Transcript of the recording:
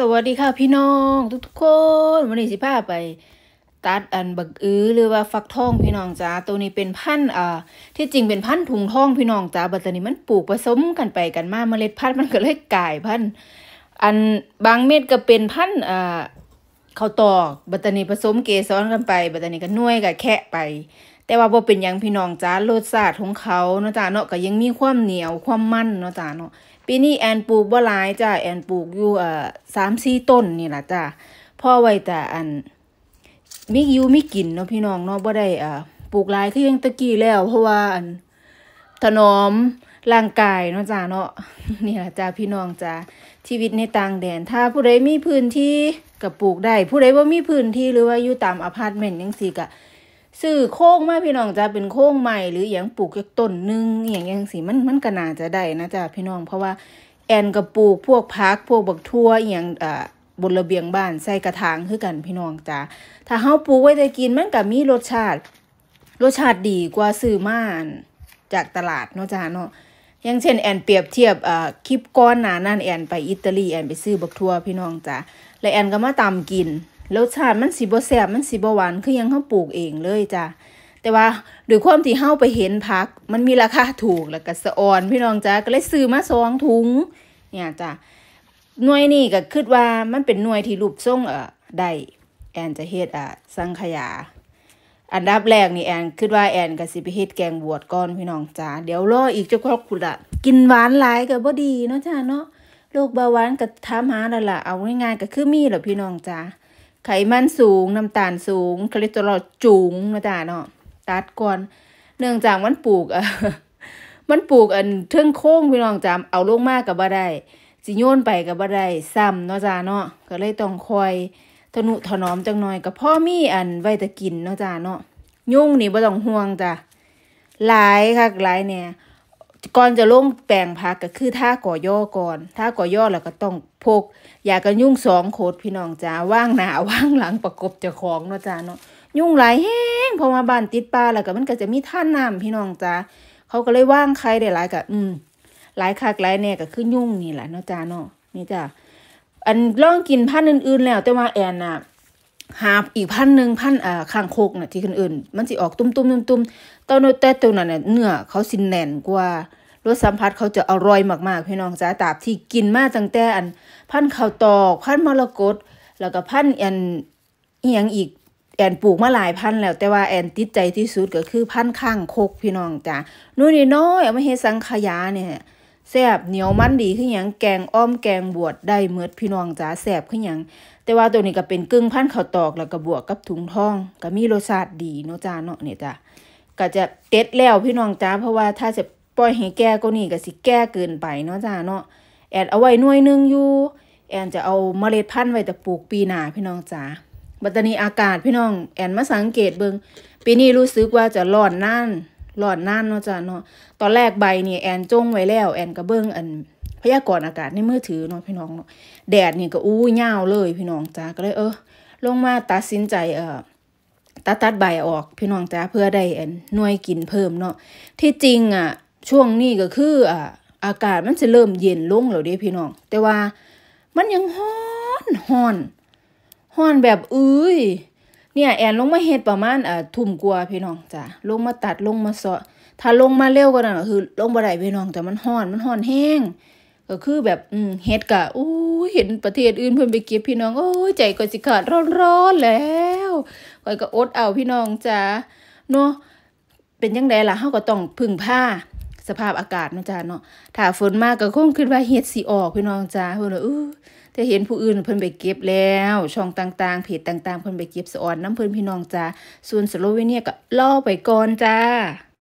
สวัสดีค่ะพี่น้อง ทุกๆคนวันนี้สิพาไปตัดอันบักอื้อหรือว่าฟักทองพี่น้องจ้าตัวนี้เป็นพันธุ์อ่าที่จริงเป็นพันธุ์ถุงทองพี่น้องจ้าบัตรนี้มันปลูกผสมกันไปกันมาเมล็ดพันธุ์มันก็เลยกลายพันธุ์อันบางเม็ดก็เป็นพันธุ์อ่าข้าวตอกบัตรนี้ผสมเกสรกันไป บัตรนี้ก็น่วยกับแคะไปแต่ว่าบ่เป็นยังพี่น้องจ้ารสชาติของเขาเนาะจ้าเนาะก็ยังมีความเหนียวความมั่นเนาะจ้าเนาะปีนี้แอนปลูกบ่หลายจ้าแอนปลูกอยู่เอ่อสามสี่ต้นนี่แหละจ้าพ่อไว้แต่อันมิยูมีกินเนาะพี่น้องเนาะบ่ได้อ่าปลูกหลายคือยังตะกี้แล้ว เพราะว่าอันถนอมร่างกายเนาะจ้าเนาะนี่แหละจ้าพี่น้องจ้าชีวิตในต่างแดน ถ้าผู้ใดมีพื้นที่ก็ปลูกได้ ผู้ใดว่ามีพื้นที่หรือว่าอยู่ตามอพาร์ตเมนต์ยังสี่กะซื้อโค้งมาพี่น้องจะเป็นโค้งใหม่หรืออย่างปลูกกต้นนึงอย่างยังสิมันมันก็น่าจะได้นะจ้ะพี่น้อง เพราะว่าแอนกับปลูกพวกพักพวกบักทั่วอย่างอ่อบนระเบียงบ้านใส่กระถางคือกันพี่น้องจ้ะถ้าเฮาปลูกไว้จะกิน มันก็มีรสชาติ รสชาติดีกว่าซื้อมาจากตลาดเนาะจ้ะเนาะอย่างเช่น แอนเปรียบเทียบอ่อคลิปก้อนหนานั่นแอน ไปอิตาลีแอนไปซื้อบักทั่วพี่น้องจ้ะและแอนก็มาตำกินรสชาติมันสีบ่แซบมันสีบ่หวานคือยังเขาปลูกเองเลยจ้ะ แต่ว่าด้วยความที่เ้าไปเห็นพัก มันมีราคาถูกแล้วก็สะออน พี่น้องจ้ะก็เลยซื้อมาสองถุง เนี่ยจ้ะ หน่วยนี่ก็คิดว่ามันเป็นหน่วยที่รูปทรงเอ่อได้แอนจะเฮ็ดอ่ะสังขยา อันดับแรกนี่แอนคิดว่าแอนก็สิไปเฮ็ดแกงบวชก่อนพี่น้องจ้าเดี๋ยวรออีกจะครอบคุณละกินหวานหลายก็บ่ดี เนาะจ้าเนาะ โรคเบาหวานก็ทามหาแล้วล่ะเอาง่ายๆก็คือมีแหละพี่น้องจ้าไขมันสูงน้ำตาลสูงคอเลสเตอรอลจุงนะจ๊ะเนาะตัดก่อนเนื่องจากมันปลูกอ่ะมันปลูกอันเทิงโค้งพี่น้องจำเอาลงมากกับบ่ได้สิโยนไปกับบ่ได้ซ้ำเนาะจ้าเนาะก็เลยต้องคอยทนุถนอมจังหน่อยกับพ่อมีอันไว้ตะกินเนาะจ้าเนาะยุ่งนี่บ่ต้องห่วงจ้ะหลายค่ะหลายเนี่ยก่อนจะลงแปลงพักก็คือท่าก่อย่อก่อนท่าก่อย่อแล้วก็ต้องพกอยากกันยุ่งสองโคตรพี่น้องจ้าว่างหน้าว่างหลังประกบเจ้าของเนาะจ้าเนาะยุ่งหลายแห้งพอมาบ้านติดปลาแล้วก็มันก็จะมีท่าน้ำพี่น้องจ้าเขาก็เลยว่างใครได้หลายก็อืม หลายคักหลายแน่ก็คือยุ่งนี่แหละเนาะจ้าเนาะนี่จ้าอันล่องกินพานอื่นๆแล้ว แต่ว่าแอนน่ะหาอีกพันหนึ่งพันอ่าข้างโคกนะ่ะที่คนอื่นมันจะออกตุ้มตุ้มตุ้มตุ้มตอนแต่ตัวนั้นเน่เนื้อเขาสินแน่นกว่ารสสัมผัสเขาจะอร่อยมากๆ พี่น้องจ้าตาบที่กินมาตั้งแต่อันพันข้าวตอกพันมรกตแล้วก็พันแอนเอียงอีกแอนปลูกมาหลายพันแล้วแต่ว่าแอนติดใจที่สุดก็คือพันข้างโคกพี่น้องจ้านู่นนี่น้อยเอามาเฮสังขยาเนี่ยแซ่บเหนียวมันดีขึ้นอย่างแกงอ้อมแกงบวชได้เมือดพี่น้องจ๋าแซ่บขึ้นอย่างแต่ว่าตัวนี้ก็เป็นกึ่งพันข้าวตอกแล้วก็บวกกับถุงทองก็มีรสชาติดีเนาะจ้าเนาะเนี่ยจ้าก็จะเต็ดแล้วพี่น้องจ้าเพราะว่าถ้าจะปล่อยให้แก่ก็นี่ก็สิแก่เกินไปเนาะจ้าเนาะแอดเอาไว้หน่วยนึงอยู่แอนจะเอาเมล็ดพันธุ์ไว้แต่ปลูกปีหน้าพี่น้องจ๋าบัตนีอากาศพี่น้องแอนมาสังเกตเบิงปีนี้รู้สึกว่าจะร้อนนั่นหลอดน่านเนาะจ้ะเนาะ ตอนแรกใบนี่แอนจ้งไว้แล้ว แอนกระเบื้องอัน พยากรณ์อากาศในมือถือเนาะพี่น้องเนาะ แดดนี่ก็อู้ยาวเลย พี่น้องจ้าก็เลย เออลงมาตัดสินใจ เออตัดตัดใบออกพี่น้องจ้าเพื่อได้แอน่วยกินเพิ่มเนาะที่จริงอ่ะ ช่วงนี้ก็คืออ่ะอากาศมันจะเริ่มเย็นลงแล้วเด้พี่น้อง แต่ว่า มันยังฮ้อนฮ้อนฮ้อนแบบเอ้ยเนี่ยแอนลงมาเฮ็ดประมาณเอ่อทุ่มกว่าพี่น้องจ้ะลงมาตัดลงมาเสาะถ้าลงมาเร็วกว่านั้นก็คือ ลงบ่ได้พี่น้องแต่มันฮ้อนมันฮ้อนแห้งก็คือแบบอืมเฮ็ดกะอู้เห็นประเทศอื่นเพิ่นไปเก็บพี่น้องโอ้ใจก็สิขาดร้อนๆแล้วก่อยก็อดเอาพี่น้องจ้ะเนาะเป็นยังไงล่ะเฮาก็ต้องพึ่งผ้าสภาพอากาศเนาะจ้ะเนาะถ้าฝนมากก็คงคิดว่าเฮ็ดสิออก พี่น้องจ้ะเพิ่นเออถ้าเห็นผู้อื่นเพิ่นไปเก็บแล้ว ช่องต่างๆเพจต่างๆเพิ่นไปเก็บสอนน้ำเพิ่นพี่น้องจ้าส่วนสโลเวเนียก็ล่อไปก่อนจ้า